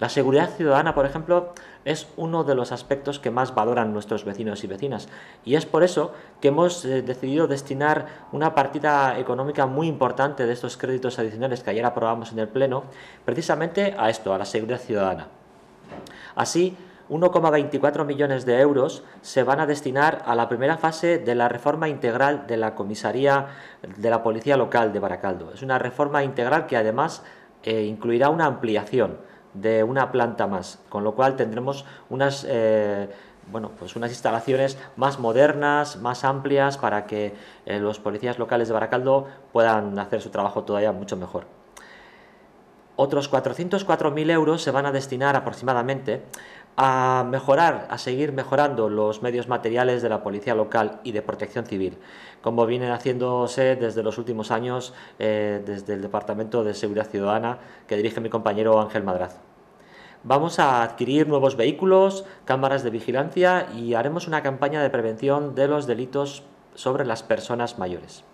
La seguridad ciudadana, por ejemplo, es uno de los aspectos que más valoran nuestros vecinos y vecinas y es por eso que hemos eh, decidido destinar una partida económica muy importante de estos créditos adicionales que ayer aprobamos en el Pleno precisamente a esto, a la seguridad ciudadana. Así, 1,24 millones de euros se van a destinar a la primera fase de la reforma integral de la comisaría de la Policía Local de Baracaldo. Es una reforma integral que además eh, incluirá una ampliación de una planta más, con lo cual tendremos unas, eh, bueno, pues unas instalaciones más modernas, más amplias, para que eh, los policías locales de Baracaldo puedan hacer su trabajo todavía mucho mejor. Otros 404.000 euros se van a destinar aproximadamente a mejorar, a seguir mejorando los medios materiales de la policía local y de protección civil, como viene haciéndose desde los últimos años eh, desde el Departamento de Seguridad Ciudadana que dirige mi compañero Ángel Madraz. Vamos a adquirir nuevos vehículos, cámaras de vigilancia y haremos una campaña de prevención de los delitos sobre las personas mayores.